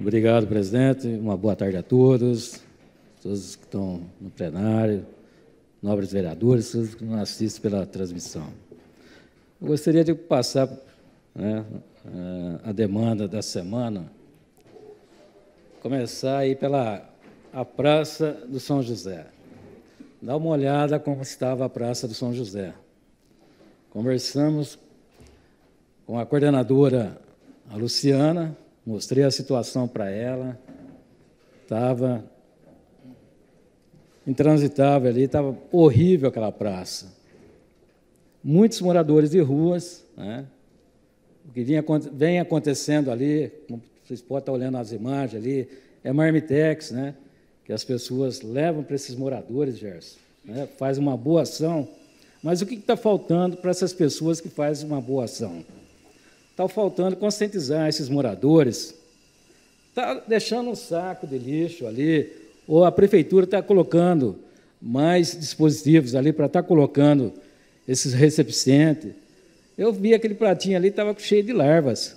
Obrigado, presidente. Uma boa tarde a todos, todos que estão no plenário, nobres vereadores, todos que nos assistem pela transmissão. Eu gostaria de passar né, eh, a demanda da semana, começar aí pela a Praça do São José. Dá uma olhada como estava a Praça do São José. Conversamos com a coordenadora, a Luciana, Mostrei a situação para ela. Estava intransitável ali, estava horrível aquela praça. Muitos moradores de ruas, né? o que vinha, vem acontecendo ali, como vocês podem estar olhando as imagens ali, é marmitex, né? que as pessoas levam para esses moradores, Gerson, né? faz uma boa ação, mas o que está faltando para essas pessoas que fazem uma boa ação? Está faltando conscientizar esses moradores. Está deixando um saco de lixo ali, ou a prefeitura está colocando mais dispositivos ali para estar tá colocando esses recipientes. Eu vi aquele pratinho ali, estava cheio de larvas.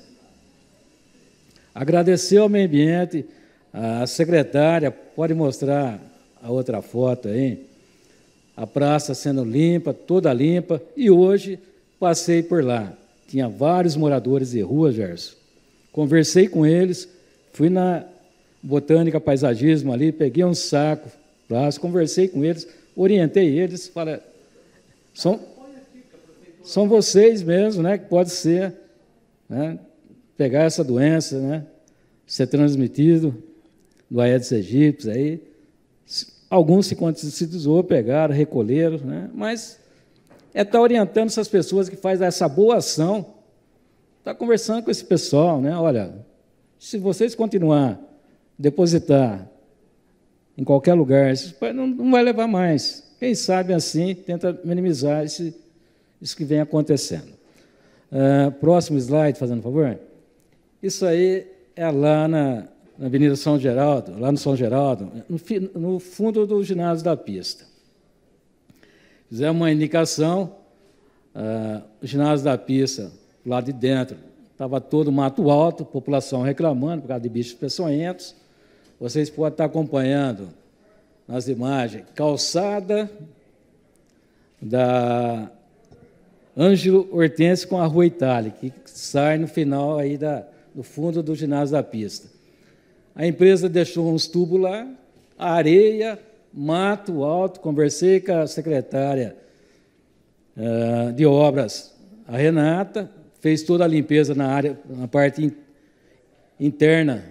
Agradecer ao meio ambiente, a secretária, pode mostrar a outra foto aí. A praça sendo limpa, toda limpa, e hoje passei por lá. Tinha vários moradores de rua, Gerson. Conversei com eles, fui na botânica paisagismo ali, peguei um saco, conversei com eles, orientei eles, falei são, são vocês mesmo, né, que pode ser, né, pegar essa doença, né, ser transmitido do Aedes aegypti aí. Alguns se conscientizou, pegaram, recolheram, né, mas é estar tá orientando essas pessoas que fazem essa boa ação, estar tá conversando com esse pessoal, né? Olha, se vocês continuar depositar em qualquer lugar, não, não vai levar mais. Quem sabe assim tenta minimizar esse, isso que vem acontecendo. Uh, próximo slide, fazendo favor. Isso aí é lá na, na Avenida São Geraldo, lá no São Geraldo, no, no fundo do ginásio da pista. Fizemos uma indicação, uh, o ginásio da pista, lá de dentro, estava todo mato alto, população reclamando por causa de bichos peçonhentos. Vocês podem estar acompanhando nas imagens, calçada da Ângelo Hortense com a Rua Itália, que sai no final aí da, no fundo do ginásio da pista. A empresa deixou uns tubos lá, areia, mato alto, conversei com a secretária uh, de obras, a Renata, fez toda a limpeza na área, na parte in, interna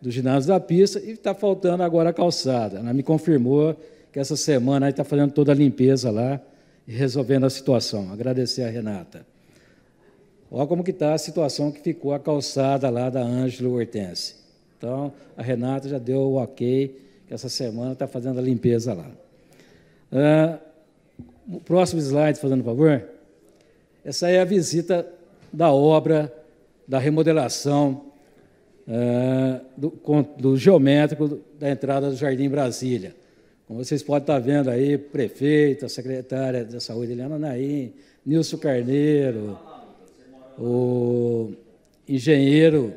do ginásio da pista e está faltando agora a calçada. Ela me confirmou que essa semana está fazendo toda a limpeza lá e resolvendo a situação. Agradecer a Renata. Olha como que está a situação que ficou a calçada lá da Ângelo Hortense. Então, a Renata já deu o ok que essa semana está fazendo a limpeza lá. Uh, o próximo slide, fazendo favor. Essa é a visita da obra da remodelação uh, do, do, geométrico da entrada do Jardim Brasília. Como vocês podem estar tá vendo aí, prefeito, secretária da Saúde, Helena Naim, Nilson Carneiro, o engenheiro,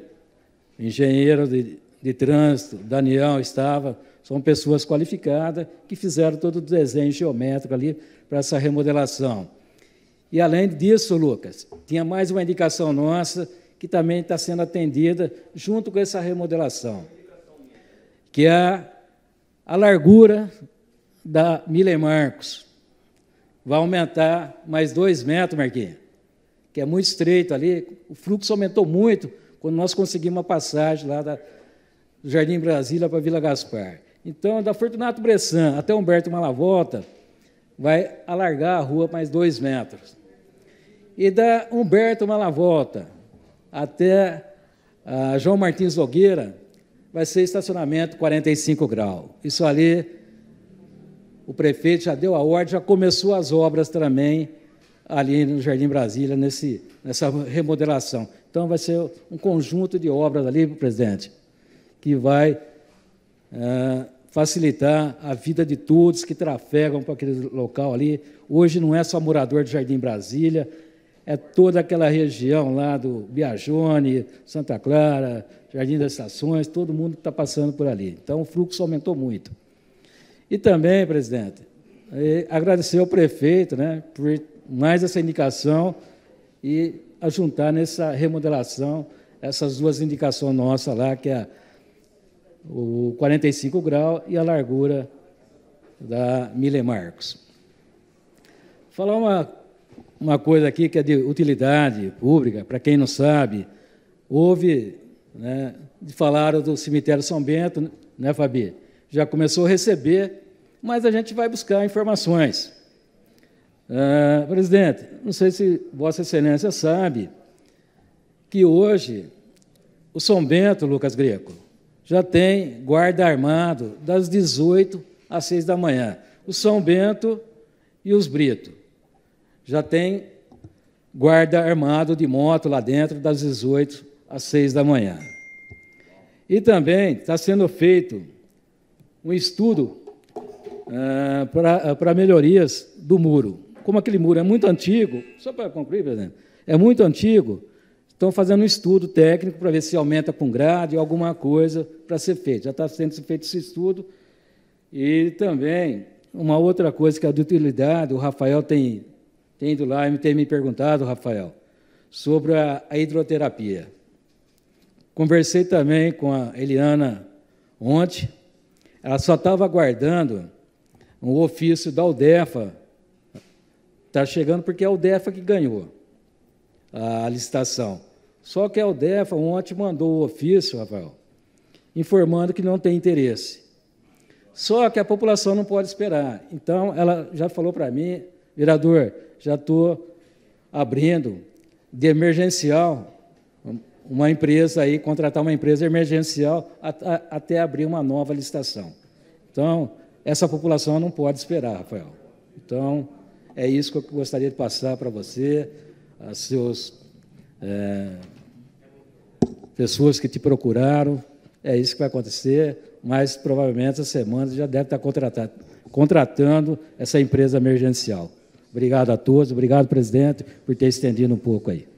engenheiro de, de trânsito, Daniel estava, são pessoas qualificadas que fizeram todo o desenho geométrico ali para essa remodelação. E além disso, Lucas, tinha mais uma indicação nossa que também está sendo atendida junto com essa remodelação, que é a largura da Mille Marcos. Vai aumentar mais dois metros, Marquinhos, que é muito estreito ali. O fluxo aumentou muito quando nós conseguimos uma passagem lá da, do Jardim Brasília para Vila Gaspar. Então, da Fortunato Bressan até Humberto Malavolta vai alargar a rua mais dois metros. E da Humberto Malavolta até ah, João Martins Nogueira, vai ser estacionamento 45 graus. Isso ali, o prefeito já deu a ordem, já começou as obras também ali no Jardim Brasília, nesse, nessa remodelação. Então, vai ser um conjunto de obras ali, presidente, que vai ah, facilitar a vida de todos que trafegam para aquele local ali. Hoje não é só morador de Jardim Brasília, é toda aquela região lá do Biajone, Santa Clara, Jardim das Estações, todo mundo está passando por ali. Então o fluxo aumentou muito. E também, presidente, é, agradecer ao prefeito né, por mais essa indicação e ajuntar nessa remodelação essas duas indicações nossas lá, que é o 45 grau e a largura da Mille Marcos. Falar uma, uma coisa aqui que é de utilidade pública, para quem não sabe, houve, né, falaram do cemitério São Bento, né, Fabi? Já começou a receber, mas a gente vai buscar informações. Uh, presidente, não sei se Vossa Excelência sabe que hoje o São Bento, Lucas Greco, já tem guarda armado das 18 às 6 da manhã. O São Bento e os Brito. Já tem guarda armado de moto lá dentro das 18 às 6 da manhã. E também está sendo feito um estudo ah, para melhorias do muro. Como aquele muro é muito antigo, só para concluir, presidente, é muito antigo, Estão fazendo um estudo técnico para ver se aumenta com grade, alguma coisa para ser feito. Já está sendo feito esse estudo. E também, uma outra coisa que é a de utilidade, o Rafael tem, tem ido lá e tem me perguntado, Rafael, sobre a, a hidroterapia. Conversei também com a Eliana ontem, ela só estava aguardando um ofício da UDEFA, está chegando porque é a UDEFA que ganhou a licitação. Só que a UDEFA ontem mandou o ofício, Rafael, informando que não tem interesse. Só que a população não pode esperar. Então, ela já falou para mim, vereador, já estou abrindo de emergencial uma empresa aí, contratar uma empresa emergencial até abrir uma nova licitação. Então, essa população não pode esperar, Rafael. Então, é isso que eu gostaria de passar para você, a seus é, pessoas que te procuraram. É isso que vai acontecer, mas provavelmente essa semana já deve estar contratado, contratando essa empresa emergencial. Obrigado a todos, obrigado, presidente, por ter estendido um pouco aí.